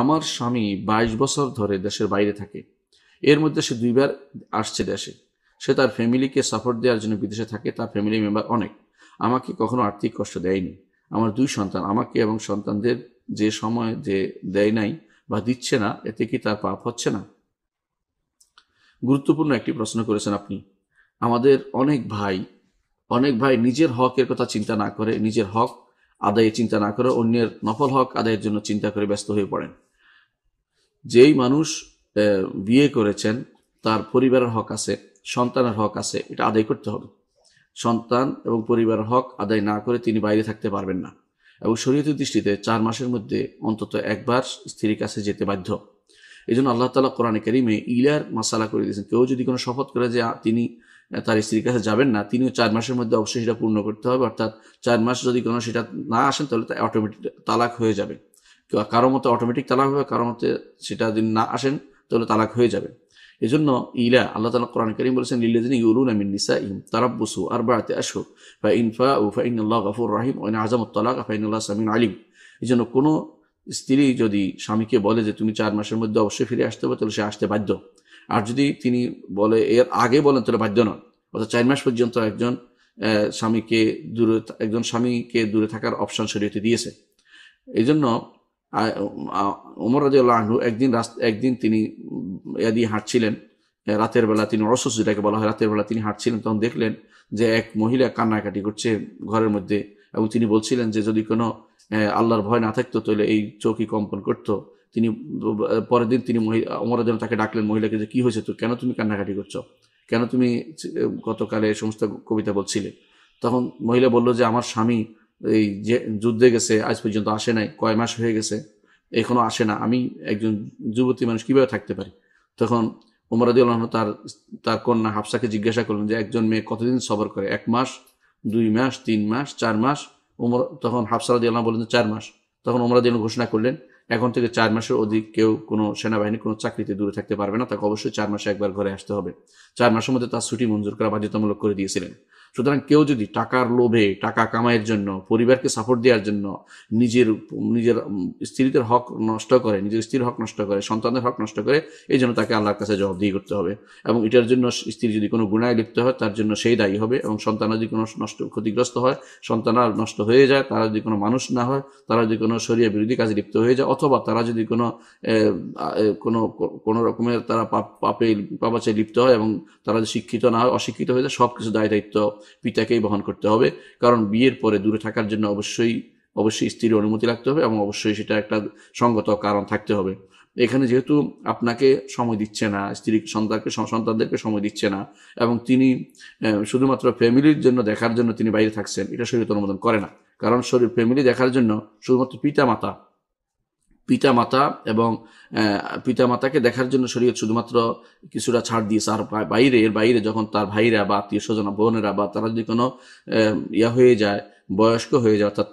আমার স্বামী ২২ বছর ধরে দেশের বাইরে থাকে এর মধ্যে সে দুইবার আসছে দেশে সে তার ফ্যামিলিকে সাপোর্ট দেওয়ার জন্য বিদেশে থাকে তার ফ্যামিলি মেম্বার অনেক আমাকে কখনো আর্থিক কষ্ট দেয়নি আমার দুই সন্তান আমাকে এবং সন্তানদের যে সময় যে দেয় নাই বা দিচ্ছে না এতে কি তার পাপ হচ্ছে না গুরুত্বপূর্ণ একটি প্রশ্ন করেছেন আপনি আমাদের অনেক ভাই অনেক ভাই নিজের হকের কথা চিন্তা না করে নিজের হক আদায়ে চিন্তা না করে অন্যের নফল হক আদায়ের জন্য চিন্তা করে ব্যস্ত হয়ে পড়েন যেই মানুষ বিয়ে করেছেন তার পরিবারের হক আছে সন্তানের হক আছে এটা আদায় করতে হবে সন্তান এবং পরিবারের হক আদায় না করে তিনি বাইরে থাকতে পারবেন না এবং শরীয়তের দৃষ্টিতে চার মাসের মধ্যে অন্তত একবার স্ত্রীর কাছে যেতে বাধ্য এই জন্য আল্লাহ তালা কোরআনে কারিমে ইলার মাসালা করে দিয়েছেন কেউ যদি কোনো শপথ করে যে তিনি তার স্ত্রীর কাছে যাবেন না তিনিও চার মাসের মধ্যে অবশ্যই সেটা পূর্ণ করতে হবে অর্থাৎ চার মাস যদি কোনো সেটা না আসেন তাহলে অটোমেটিক তালাক হয়ে যাবে কারো মতো অটোমেটিক তালাক হবে কারো মতে সেটা যদি না আসেন তাহলে তালাক হয়ে যাবে এজন্য ইলা আল্লাহ তালা কোরআন করিম বলেছেন লিল্লাদিন ইউরুন আমিন নিসা ইম বসু আর বাড়াতে আসো ফা ইনফা ও ফাইন ইন আল্লাহ গাফুর রাহিম ওয়ান আজম তালাক ফাইন আল্লাহ সামিন আলিম এই জন্য কোনো স্ত্রী যদি স্বামীকে বলে যে তুমি চার মাসের মধ্যে অবশ্যই ফিরে আসতে হবে তাহলে সে আসতে বাধ্য আর যদি তিনি বলে এর আগে বলেন তাহলে বাধ্য নন অর্থাৎ চার মাস পর্যন্ত একজন স্বামীকে দূরে একজন স্বামীকে দূরে থাকার অপশন শরীয়তে দিয়েছে এই জন্য ওমর রাজি একদিন একদিন তিনি এ দিয়ে হাঁটছিলেন রাতের বেলা তিনি অসুস্থ যেটাকে বলা হয় রাতের বেলা তিনি হাঁটছিলেন তখন দেখলেন যে এক মহিলা কান্নাকাটি করছে ঘরের মধ্যে এবং তিনি বলছিলেন যে যদি কোনো আল্লাহর ভয় না থাকতো তাহলে এই চৌকি কম্পন করতো তিনি পরের দিন তিনি অমরা যেন তাকে ডাকলেন মহিলাকে যে কী হয়েছে তো কেন তুমি কান্নাকাটি করছো কেন তুমি গতকালে সমস্ত কবিতা বলছিলে তখন মহিলা বলল যে আমার স্বামী এই যে যুদ্ধে গেছে আজ পর্যন্ত আসে নাই কয় মাস হয়ে গেছে এখনও আসে না আমি একজন যুবতী মানুষ কীভাবে থাকতে পারি তখন উমরাদি আল্লাহ তার তার কন্যা হাফসাকে জিজ্ঞাসা করলেন যে একজন মেয়ে কতদিন সবর করে এক মাস দুই মাস তিন মাস চার মাস উমর তখন হাফসারদি আল্লাহ বললেন চার মাস তখন উমরাদি ঘোষণা করলেন এখন থেকে চার মাসের অধিক কেউ কোনো সেনাবাহিনী কোনো চাকরিতে দূরে থাকতে পারবে না তাকে অবশ্যই চার মাসে একবার ঘরে আসতে হবে চার মাসের মধ্যে তার ছুটি মঞ্জুর করা বাধ্যতামূলক করে দিয়েছিলেন সুতরাং কেউ যদি টাকার লোভে টাকা কামাইয়ের জন্য পরিবারকে সাপোর্ট দেওয়ার জন্য নিজের নিজের স্ত্রীদের হক নষ্ট করে নিজের স্ত্রীর হক নষ্ট করে সন্তানের হক নষ্ট করে এই জন্য তাকে আল্লাহর কাছে জবাবদিহি করতে হবে এবং এটার জন্য স্ত্রী যদি কোনো গুণায় লিপ্ত হয় তার জন্য সেই দায়ী হবে এবং সন্তান যদি কোনো নষ্ট ক্ষতিগ্রস্ত হয় সন্তান আর নষ্ট হয়ে যায় তারা যদি কোনো মানুষ না হয় তারা যদি কোনো শরীয় বিরোধী কাজে লিপ্ত হয়ে যায় অথবা তারা যদি কোনো কোনো কোনো রকমের তারা পাপে পাপাচে লিপ্ত হয় এবং তারা যদি শিক্ষিত না হয় অশিক্ষিত হয়ে যায় সব কিছু দায় দায়িত্ব পিতাকেই বহন করতে হবে কারণ বিয়ের পরে দূরে থাকার জন্য অবশ্যই অবশ্যই স্ত্রীর অনুমতি রাখতে হবে এবং অবশ্যই সেটা একটা সঙ্গত কারণ থাকতে হবে এখানে যেহেতু আপনাকে সময় দিচ্ছে না স্ত্রী সন্তানকে সন্তানদেরকে সময় দিচ্ছে না এবং তিনি শুধুমাত্র ফ্যামিলির জন্য দেখার জন্য তিনি বাইরে থাকছেন এটা শরীর অনুমোদন করে না কারণ শরীর ফ্যামিলি দেখার জন্য শুধুমাত্র পিতা মাতা পিতামাতা এবং পিতামাতাকে দেখার জন্য শরীয়ত শুধুমাত্র কিছুটা ছাড় দিয়েছে আর বাইরে এর বাইরে যখন তার ভাইরা বা আত্মীয় স্বজন বোনেরা বা তারা যদি কোনো ইয়া হয়ে যায় বয়স্ক হয়ে যায় অর্থাৎ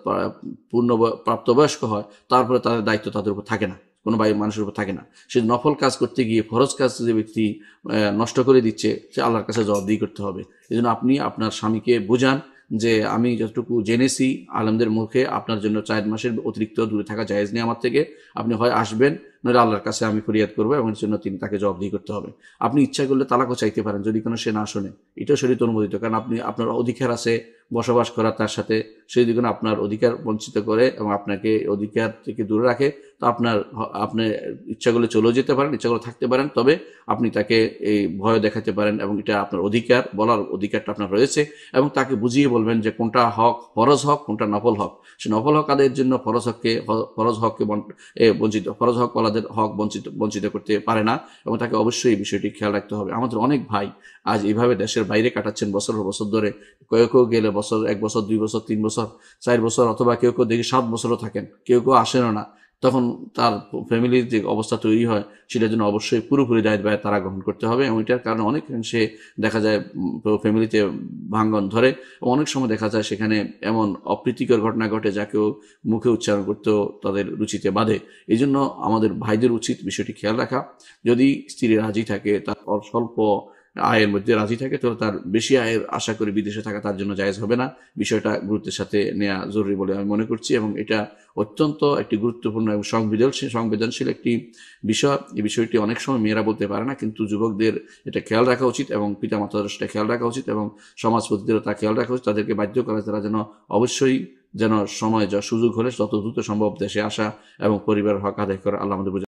পূর্ণ প্রাপ্তবয়স্ক হয় তারপরে তাদের দায়িত্ব তাদের উপর থাকে না কোনো বাই মানুষের উপর থাকে না সে নফল কাজ করতে গিয়ে ফরজ কাজ যে ব্যক্তি নষ্ট করে দিচ্ছে সে আল্লাহর কাছে জবাবদিহি করতে হবে এই আপনি আপনার স্বামীকে বোঝান যে আমি যতটুকু জেনেছি আলমদের মুখে আপনার জন্য চার মাসের অতিরিক্ত দূরে থাকা জায়েজ নেই আমার থেকে আপনি হয় আসবেন নয় আল্লাহর কাছে আমি ফরিয়াদ করবো এবং জন্য তিনি তাকে জবাবদিহি করতে হবে আপনি ইচ্ছা করলে তালাকও চাইতে পারেন যদি কোনো সে না শোনে এটাও শরীর অনুমোদিত কারণ আপনি আপনার অধিকার আছে বসবাস করা তার সাথে সে যদি কোনো আপনার অধিকার বঞ্চিত করে এবং আপনাকে অধিকার থেকে দূরে রাখে তো আপনার আপনি ইচ্ছা করলে চলেও যেতে পারেন ইচ্ছা করলে থাকতে পারেন তবে আপনি তাকে এই ভয় দেখাতে পারেন এবং এটা আপনার অধিকার বলার অধিকারটা আপনার রয়েছে এবং তাকে বুঝিয়ে বলবেন যে কোনটা হক ফরজ হক কোনটা নফল হক সে নফল হক আদের জন্য ফরজ হককে ফরজ হককে বঞ্চিত ফরজ হক বলা তালাদের হক বঞ্চিত বঞ্চিত করতে পারে না এবং তাকে অবশ্যই এই বিষয়টি খেয়াল রাখতে হবে আমাদের অনেক ভাই আজ এইভাবে দেশের বাইরে কাটাচ্ছেন বছর বছর ধরে কেউ কেউ গেলে বছর এক বছর দুই বছর তিন বছর চার বছর অথবা কেউ কেউ দেখি সাত বছরও থাকেন কেউ কেউ আসেনও না তখন তার ফ্যামিলির যে অবস্থা তৈরি হয় সেটার জন্য অবশ্যই পুরোপুরি দায়িত্ব ব্যয় তারা গ্রহণ করতে হবে এবং এটার কারণে সে দেখা যায় ফ্যামিলিতে ভাঙ্গন ধরে এবং অনেক সময় দেখা যায় সেখানে এমন অপ্রীতিকর ঘটনা ঘটে যা কেউ মুখে উচ্চারণ করতেও তাদের রুচিতে বাঁধে এই জন্য আমাদের ভাইদের উচিত বিষয়টি খেয়াল রাখা যদি স্ত্রী রাজি থাকে তার স্বল্প আয়ের মধ্যে রাজি থাকে তো তার বেশি আয়ের আশা করে বিদেশে থাকা তার জন্য জায়জ হবে না বিষয়টা গুরুত্বের সাথে নেওয়া জরুরি বলে আমি মনে করছি এবং এটা অত্যন্ত একটি গুরুত্বপূর্ণ এবং সংবেদনশীল সংবেদনশীল একটি বিষয় এই বিষয়টি অনেক সময় মেয়েরা বলতে পারে না কিন্তু যুবকদের এটা খেয়াল রাখা উচিত এবং পিতামাতাদের সেটা খেয়াল রাখা উচিত এবং সমাজ প্রতিদেরও তা খেয়াল রাখা উচিত তাদেরকে বাধ্য করা তারা যেন অবশ্যই যেন সময় যা সুযোগ হলে তত দ্রুত সম্ভব দেশে আসা এবং পরিবার হক আদায় করা আল্লাহ আমাদের